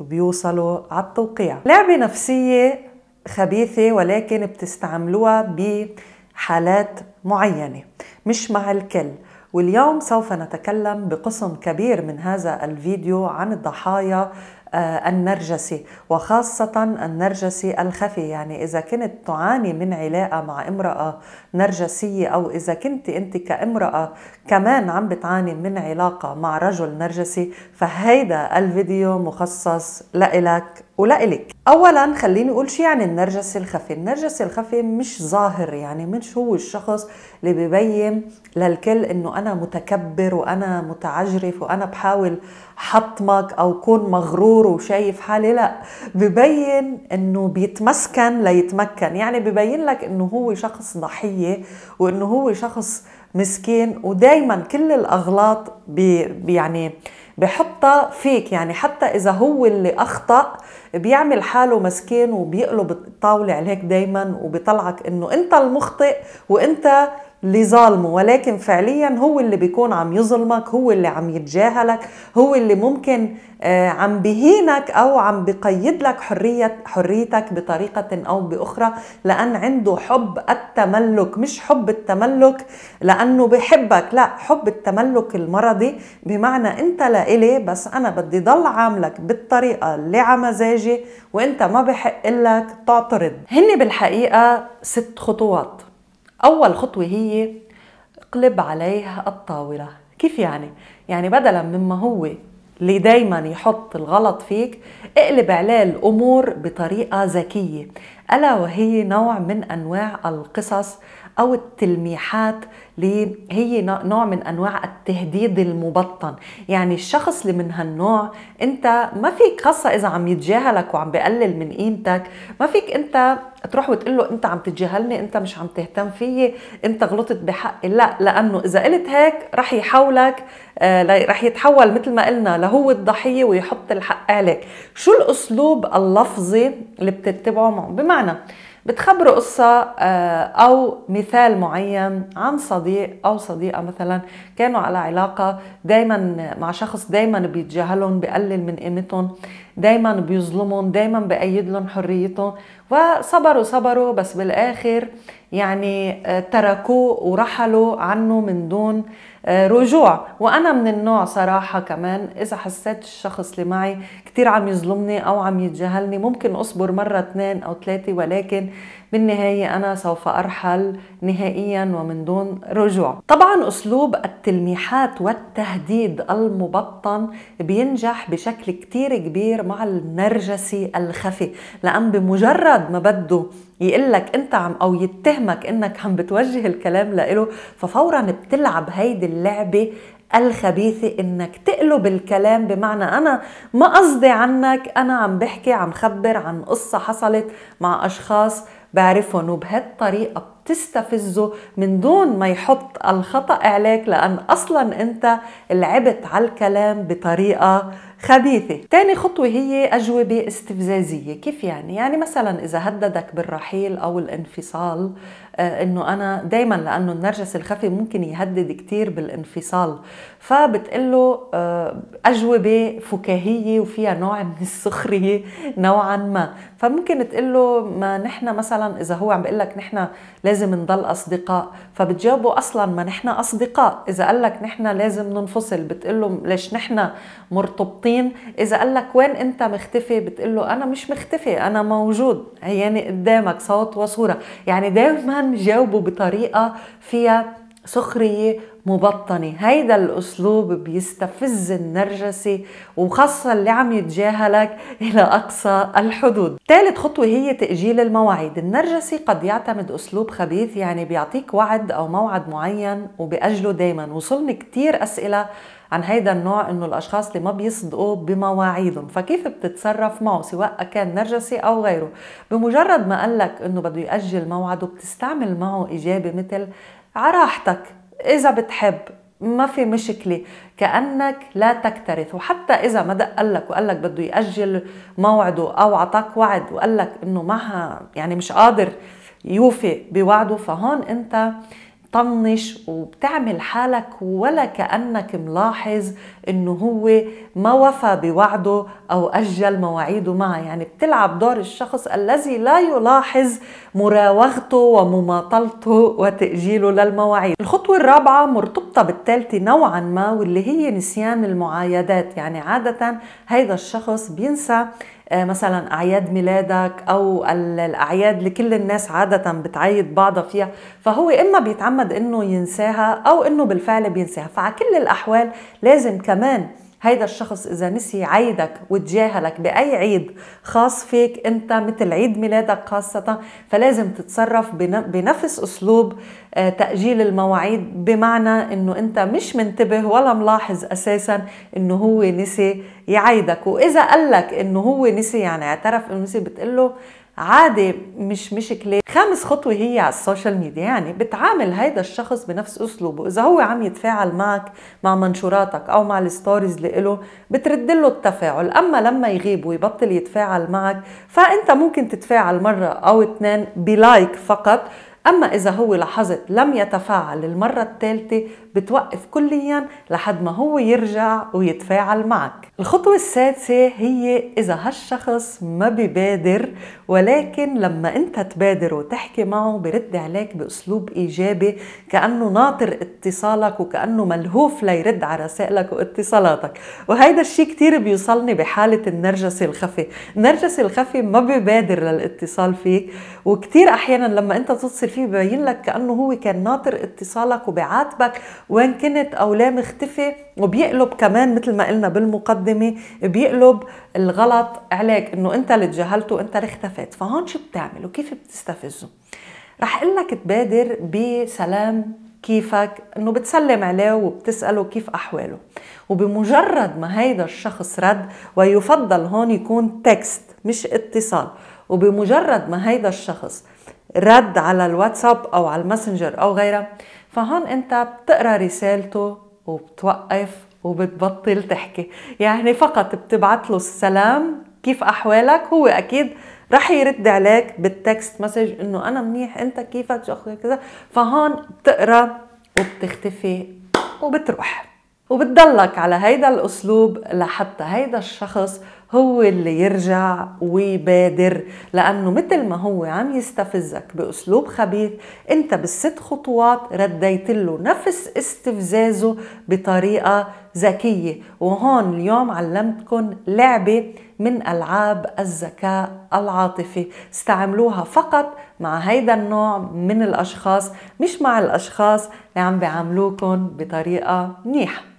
بيوصلوا على التوقيع لعبة نفسية خبيثة ولكن بتستعملوها بحالات معينة مش مع الكل واليوم سوف نتكلم بقسم كبير من هذا الفيديو عن الضحايا آه، النرجسي وخاصة النرجسي الخفي يعني إذا كنت تعاني من علاقة مع امرأة نرجسية أو إذا كنت أنت كامرأة كمان عم بتعاني من علاقة مع رجل نرجسي فهيدا الفيديو مخصص لإلك ولإلك اولا خليني اقول شيء عن النرجس الخفي النرجس الخفي مش ظاهر يعني مش هو الشخص اللي ببين للكل انه انا متكبر وانا متعجرف وانا بحاول حطمك او كون مغرور وشايف حالي لا ببين انه بيتمسكن ليتمكن يعني ببين لك انه هو شخص ضحيه وانه هو شخص مسكين ودايما كل الاغلاط بي يعني بحطها فيك يعني حتى إذا هو اللي أخطأ بيعمل حاله مسكين وبيقلب الطاولة عليك دايما وبيطلعك إنه أنت المخطئ وأنت اللي ظالمه ولكن فعليا هو اللي بيكون عم يظلمك هو اللي عم يتجاهلك هو اللي ممكن آه، عم بهينك او عم بقيد لك حريه حريتك بطريقه او باخرى لان عنده حب التملك مش حب التملك لانه بحبك لا حب التملك المرضي بمعنى انت لإلي بس انا بدي ضل عاملك بالطريقه اللي على مزاجي وانت ما بحق لك تعترض هن بالحقيقه ست خطوات أول خطوة هي اقلب عليه الطاولة كيف يعني؟ يعني بدلا مما هو اللي دايما يحط الغلط فيك اقلب عليه الأمور بطريقة ذكية ألا وهي نوع من أنواع القصص او التلميحات اللي هي نوع من انواع التهديد المبطن يعني الشخص اللي من هالنوع انت ما فيك خاصه اذا عم يتجاهلك وعم بقلل من قيمتك ما فيك انت تروح وتقول له انت عم تتجاهلني انت مش عم تهتم فيي انت غلطت بحقي لا لانه اذا قلت هيك رح يحولك آه، رح يتحول مثل ما قلنا لهو الضحيه ويحط الحق عليك شو الاسلوب اللفظي اللي بتتبعه معه بمعنى بتخبروا قصة آه، أو مثال معين عن صديق أو صديقة مثلا كانوا على علاقة دايما مع شخص دايما بيتجاهلهم بقلل من قيمتهم دايما بيظلمهم دايما بأيد لهم حريتهم وصبروا صبروا بس بالآخر يعني آه، تركوه ورحلوا عنه من دون آه، رجوع وانا من النوع صراحه كمان اذا حسيت الشخص اللي معي كثير عم يظلمني او عم يتجاهلني ممكن اصبر مره اثنين او ثلاثه ولكن بالنهايه انا سوف ارحل نهائيا ومن دون رجوع طبعا اسلوب التلميحات والتهديد المبطن بينجح بشكل كتير كبير مع النرجسي الخفي لان بمجرد ما بده يقلك انت عم او يتهمك انك عم بتوجه الكلام لإله ففورا بتلعب هيدي اللعبه الخبيثة انك تقلب الكلام بمعنى انا ما قصدي عنك انا عم بحكي عم خبر عن قصة حصلت مع اشخاص بعرفهم وبهالطريقة تستفزه من دون ما يحط الخطأ عليك لأن أصلا أنت لعبت على الكلام بطريقة خبيثة تاني خطوة هي أجوبة استفزازية كيف يعني؟ يعني مثلا إذا هددك بالرحيل أو الانفصال آه إنه أنا دايما لأنه النرجس الخفي ممكن يهدد كثير بالانفصال فبتقول آه أجوبة فكاهية وفيها نوع من السخرية نوعا ما فممكن تقول له ما نحن مثلا إذا هو عم بيقول لك نحن لازم لازم نضل أصدقاء فبتجاوبه أصلا ما نحن أصدقاء إذا قال لك نحن لازم ننفصل بتقول له ليش نحن مرتبطين إذا قال لك وين أنت مختفي بتقول له أنا مش مختفي أنا موجود عياني قدامك صوت وصورة يعني دائما جاوبه بطريقة فيها سخرية مبطنة هيدا الأسلوب بيستفز النرجسي وخاصة اللي عم يتجاهلك إلى أقصى الحدود ثالث خطوة هي تأجيل المواعيد النرجسي قد يعتمد أسلوب خبيث يعني بيعطيك وعد أو موعد معين وبأجله دايما وصلني كتير أسئلة عن هيدا النوع انه الاشخاص اللي ما بيصدقوا بمواعيدهم فكيف بتتصرف معه سواء كان نرجسي او غيره بمجرد ما قالك انه بده ياجل موعده بتستعمل معه اجابه مثل عراحتك إذا بتحب ما في مشكلة كأنك لا تكترث وحتى إذا ما دق لك وقال لك بده يأجل موعده أو عطاك وعد وقال لك إنه معها يعني مش قادر يوفي بوعده فهون أنت طنش وبتعمل حالك ولا كأنك ملاحظ إنه هو ما وفى بوعده أو أجل مواعيده معه يعني بتلعب دور الشخص الذي لا يلاحظ مراوغته ومماطلته وتأجيله للمواعيد الخطوة الرابعة مرتبطة بالثالثة نوعا ما واللي هي نسيان المعايدات يعني عادة هيدا الشخص بينسى آه، مثلا أعياد ميلادك أو الأعياد اللي كل الناس عادة بتعيد بعضها فيها فهو إما بيتعمد إنه ينساها أو إنه بالفعل بينساها فعلى كل الأحوال لازم كمان هيدا الشخص اذا نسي عيدك وتجاهلك باي عيد خاص فيك انت مثل عيد ميلادك خاصه فلازم تتصرف بنفس اسلوب آه، تاجيل المواعيد بمعنى انه انت مش منتبه ولا ملاحظ اساسا انه هو نسي يعيدك واذا قال لك انه هو نسي يعني اعترف انه نسي بتقول له عادي مش مشكلة خامس خطوة هي على السوشيال ميديا يعني بتعامل هيدا الشخص بنفس أسلوبه إذا هو عم يتفاعل معك مع منشوراتك أو مع الستوريز اللي له بترد له التفاعل أما لما يغيب ويبطل يتفاعل معك فأنت ممكن تتفاعل مرة أو اثنين بلايك فقط أما إذا هو لاحظت لم يتفاعل للمرة الثالثة بتوقف كليا لحد ما هو يرجع ويتفاعل معك الخطوة السادسة هي إذا هالشخص ما ببادر ولكن لما أنت تبادر وتحكي معه برد عليك بأسلوب إيجابي كأنه ناطر اتصالك وكأنه ملهوف ليرد على رسائلك واتصالاتك وهيدا الشيء كتير بيوصلني بحالة النرجسي الخفي النرجسي الخفي ما ببادر للاتصال فيك وكتير أحيانا لما أنت تتصل فيه ببين لك كانه هو كان ناطر اتصالك وبيعاتبك وين كنت او لا مختفي وبيقلب كمان مثل ما قلنا بالمقدمه بيقلب الغلط عليك انه انت اللي تجاهلته انت اللي اختفيت فهون شو بتعمل وكيف بتستفزه رح اقول لك تبادر بسلام كيفك انه بتسلم عليه وبتساله كيف احواله وبمجرد ما هيدا الشخص رد ويفضل هون يكون تكست مش اتصال وبمجرد ما هيدا الشخص رد على الواتساب او على الماسنجر او غيرها فهون انت بتقرا رسالته وبتوقف وبتبطل تحكي يعني فقط بتبعت له السلام كيف احوالك هو اكيد رح يرد عليك بالتكست مسج انه انا منيح انت كيفك شو كذا فهون بتقرا وبتختفي وبتروح وبتضلك على هيدا الاسلوب لحتى هيدا الشخص هو اللي يرجع ويبادر لأنه مثل ما هو عم يستفزك بأسلوب خبيث أنت بالست خطوات رديت له نفس استفزازه بطريقة ذكية وهون اليوم علمتكم لعبة من ألعاب الذكاء العاطفي استعملوها فقط مع هيدا النوع من الأشخاص مش مع الأشخاص اللي عم بيعاملوكم بطريقة منيحة